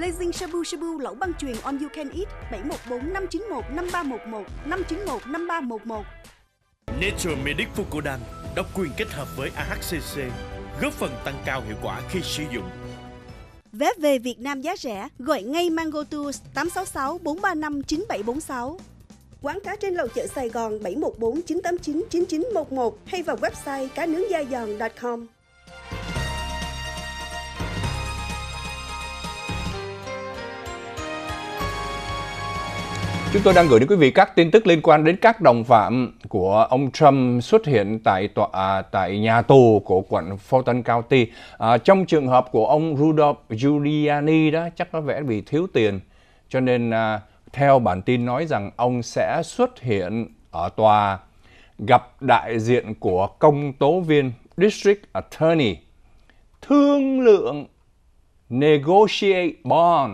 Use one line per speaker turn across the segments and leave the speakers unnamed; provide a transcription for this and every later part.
Blazing Shabu Shabu lẩu băng truyền On You Can Eat 714 591 5311 591 5311.
Natural Medic Fucodan độc quyền kết hợp với AHCC, góp phần tăng cao hiệu quả khi sử dụng.
Vé về Việt Nam giá rẻ, gọi ngay Mango Tours 866 435 9746. Quán cá trên lầu chợ Sài Gòn 714 989 9911 hay vào website cá nướng da giòn.com.
Chúng tôi đang gửi đến quý vị các tin tức liên quan đến các đồng phạm của ông Trump xuất hiện tại tòa à, tại nhà tù của quận Fulton County. À, trong trường hợp của ông Rudolph Giuliani đó chắc có vẻ vì thiếu tiền cho nên à, theo bản tin nói rằng ông sẽ xuất hiện ở tòa gặp đại diện của công tố viên District Attorney thương lượng negotiate bond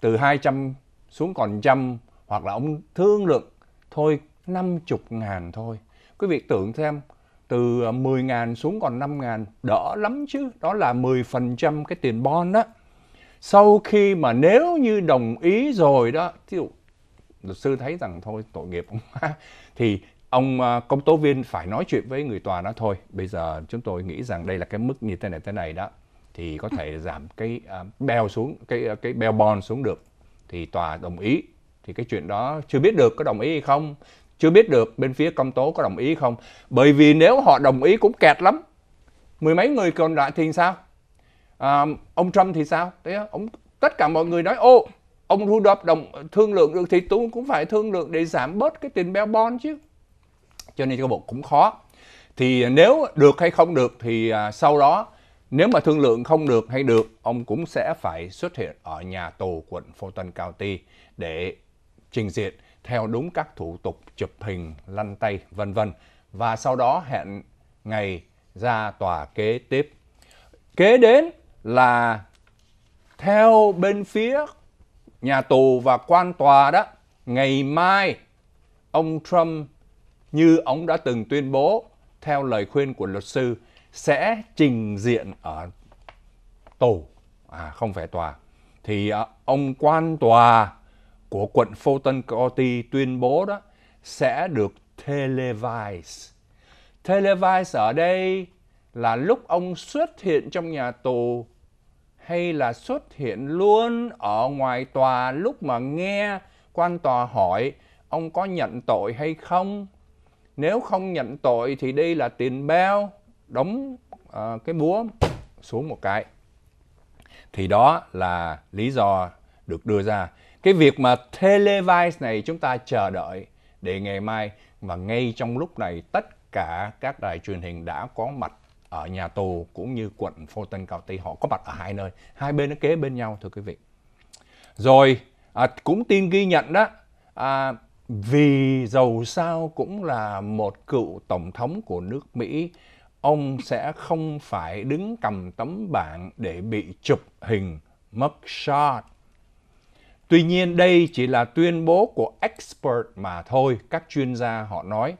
từ 200 xuống còn trăm hoặc là ông thương lượng thôi 50 ngàn thôi. Quý vị tưởng xem từ 10 à, ngàn xuống còn 5 ngàn đỡ lắm chứ. Đó là 10% cái tiền bon đó. Sau khi mà nếu như đồng ý rồi đó, thí dụ luật sư thấy rằng thôi tội nghiệp ông thì ông à, công tố viên phải nói chuyện với người tòa đó thôi. Bây giờ chúng tôi nghĩ rằng đây là cái mức như thế này thế này đó thì có thể giảm cái uh, bèo xuống cái cái bèo bon xuống được thì tòa đồng ý thì cái chuyện đó chưa biết được có đồng ý hay không chưa biết được bên phía công tố có đồng ý không bởi vì nếu họ đồng ý cũng kẹt lắm mười mấy người còn lại thì sao à, ông trump thì sao thế ông tất cả mọi người nói ô ông Rudolph đồng thương lượng được thì tôi cũng phải thương lượng để giảm bớt cái tiền beo bon chứ cho nên cái bộ cũng khó thì nếu được hay không được thì à, sau đó nếu mà thương lượng không được hay được, ông cũng sẽ phải xuất hiện ở nhà tù quận Fulton County để trình diện theo đúng các thủ tục chụp hình, lăn tay, vân vân và sau đó hẹn ngày ra tòa kế tiếp. Kế đến là theo bên phía nhà tù và quan tòa đó, ngày mai ông Trump như ông đã từng tuyên bố theo lời khuyên của luật sư sẽ trình diện ở tù à không phải tòa thì à, ông quan tòa của quận Fulton County tuyên bố đó sẽ được televise. Televise ở đây là lúc ông xuất hiện trong nhà tù hay là xuất hiện luôn ở ngoài tòa lúc mà nghe quan tòa hỏi ông có nhận tội hay không. Nếu không nhận tội thì đây là tiền bao đóng uh, cái búa xuống một cái thì đó là lý do được đưa ra cái việc mà televice này chúng ta chờ đợi để ngày mai và ngay trong lúc này tất cả các đài truyền hình đã có mặt ở nhà tù cũng như quận Fulton County họ có mặt ở hai nơi hai bên nó kế bên nhau thưa quý vị rồi à, cũng tin ghi nhận đó à, vì dầu sao cũng là một cựu tổng thống của nước Mỹ ông sẽ không phải đứng cầm tấm bảng để bị chụp hình mất shot. Tuy nhiên đây chỉ là tuyên bố của expert mà thôi, các chuyên gia họ nói,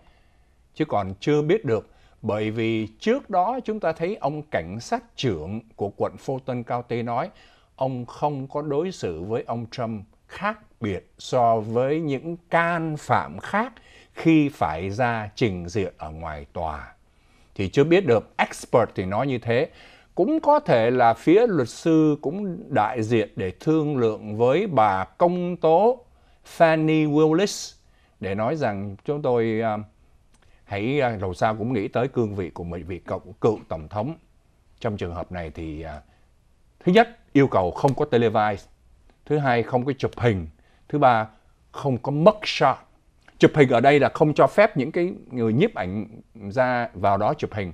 chứ còn chưa biết được bởi vì trước đó chúng ta thấy ông cảnh sát trưởng của quận Fulton County nói ông không có đối xử với ông Trump khác biệt so với những can phạm khác khi phải ra trình diện ở ngoài tòa thì chưa biết được expert thì nói như thế cũng có thể là phía luật sư cũng đại diện để thương lượng với bà công tố Fanny Willis để nói rằng chúng tôi uh, hãy à, đầu sao cũng nghĩ tới cương vị của mình vị cậu cựu tổng thống trong trường hợp này thì uh, thứ nhất yêu cầu không có televise thứ hai không có chụp hình thứ ba không có shot chụp hình ở đây là không cho phép những cái người nhiếp ảnh ra vào đó chụp hình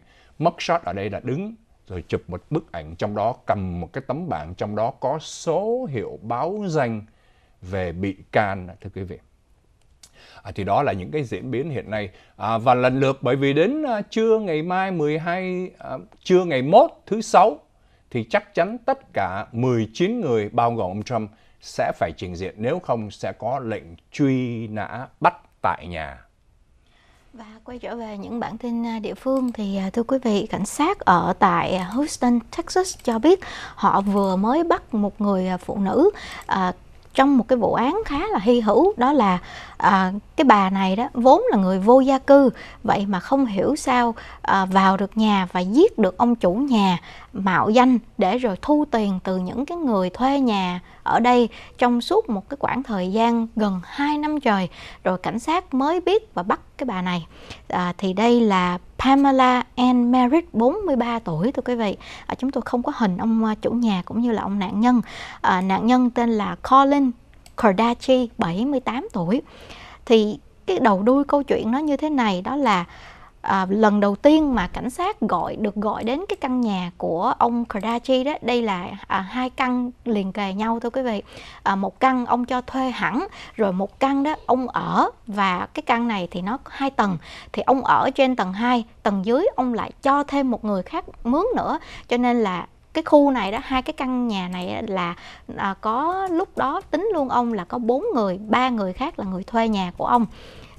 shot ở đây là đứng rồi chụp một bức ảnh trong đó cầm một cái tấm bảng trong đó có số hiệu báo danh về bị can thưa quý vị à, thì đó là những cái diễn biến hiện nay à, và lần lượt bởi vì đến à, trưa ngày mai 12 à, trưa ngày 1 thứ sáu thì chắc chắn tất cả 19 người bao gồm ông Trump sẽ phải trình diện nếu không sẽ có lệnh truy nã bắt tại nhà.
Và quay trở về những bản tin à, địa phương thì à, thưa quý vị, cảnh sát ở tại à, Houston, Texas cho biết họ vừa mới bắt một người phụ nữ à, trong một cái vụ án khá là hy hữu đó là à, cái bà này đó vốn là người vô gia cư vậy mà không hiểu sao à, vào được nhà và giết được ông chủ nhà mạo danh để rồi thu tiền từ những cái người thuê nhà ở đây trong suốt một cái khoảng thời gian gần 2 năm trời rồi cảnh sát mới biết và bắt cái bà này à, thì đây là Pamela Ann Merritt 43 tuổi thưa quý vị à, chúng tôi không có hình ông à, chủ nhà cũng như là ông nạn nhân à, nạn nhân tên là Colin Kordachi 78 tuổi thì cái đầu đuôi câu chuyện nó như thế này đó là à, lần đầu tiên mà cảnh sát gọi được gọi đến cái căn nhà của ông Karachi đó đây là à, hai căn liền kề nhau thưa quý vị à, một căn ông cho thuê hẳn rồi một căn đó ông ở và cái căn này thì nó hai tầng thì ông ở trên tầng 2 tầng dưới ông lại cho thêm một người khác mướn nữa cho nên là cái khu này đó hai cái căn nhà này là à, có lúc đó tính luôn ông là có bốn người ba người khác là người thuê nhà của ông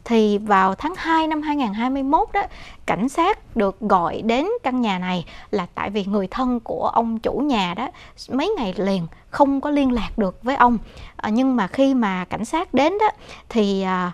thì vào tháng 2 năm 2021 đó cảnh sát được gọi đến căn nhà này là tại vì người thân của ông chủ nhà đó mấy ngày liền không có liên lạc được với ông à, nhưng mà khi mà cảnh sát đến đó thì à,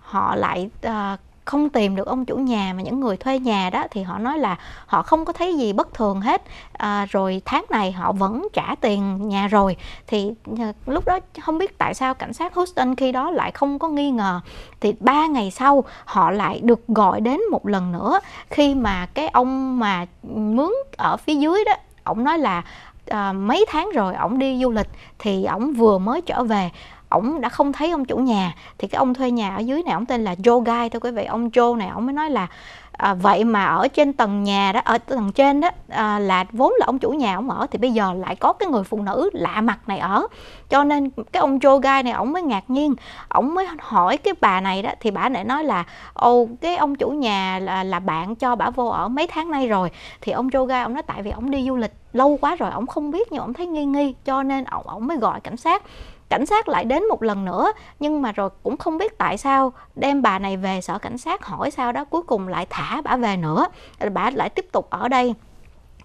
họ lại à, không tìm được ông chủ nhà mà những người thuê nhà đó thì họ nói là họ không có thấy gì bất thường hết à, rồi tháng này họ vẫn trả tiền nhà rồi thì ờ, lúc đó không biết tại sao cảnh sát Houston khi đó lại không có nghi ngờ thì ba ngày sau họ lại được gọi đến một lần nữa khi mà cái ông mà mướn ở phía dưới đó ông nói là à, mấy tháng rồi ông đi du lịch thì ông vừa mới trở về ổng đã không thấy ông chủ nhà thì cái ông thuê nhà ở dưới này ổng tên là Joe Guy thôi quý vị ông Joe này ổng mới nói là à, vậy mà ở trên tầng nhà đó ở tầng trên đó à, là vốn là ông chủ nhà ông ở thì bây giờ lại có cái người phụ nữ lạ mặt này ở cho nên cái ông Joe Guy này ổng mới ngạc nhiên ổng mới hỏi cái bà này đó thì bà lại nói là ô cái ông chủ nhà là, là bạn cho bà vô ở mấy tháng nay rồi thì ông Joe Guy ông nói tại vì ông đi du lịch lâu quá rồi ổng không biết nhưng ổng thấy nghi nghi cho nên ổng ổng mới gọi cảnh sát cảnh sát lại đến một lần nữa nhưng mà rồi cũng không biết tại sao đem bà này về sở cảnh sát hỏi sao đó cuối cùng lại thả bà về nữa bà lại tiếp tục ở đây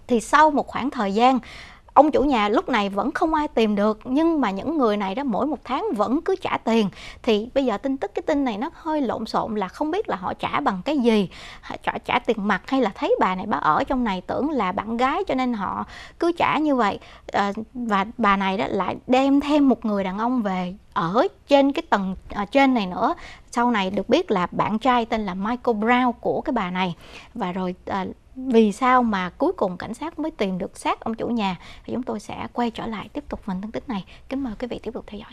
thì sau một khoảng thời gian ông chủ nhà lúc này vẫn không ai tìm được nhưng mà những người này đó mỗi một tháng vẫn cứ trả tiền thì bây giờ tin tức cái tin này nó hơi lộn xộn là không biết là họ trả bằng cái gì họ trả trả tiền mặt hay là thấy bà này bà ở trong này tưởng là bạn gái cho nên họ cứ trả như vậy à, và bà này đó lại đem thêm một người đàn ông về ở trên cái tầng à, trên này nữa sau này được biết là bạn trai tên là Michael Brown của cái bà này và rồi à, vì sao mà cuối cùng cảnh sát mới tìm được xác ông chủ nhà thì chúng tôi sẽ quay trở lại tiếp tục phần phân tích này kính mời quý vị tiếp tục theo dõi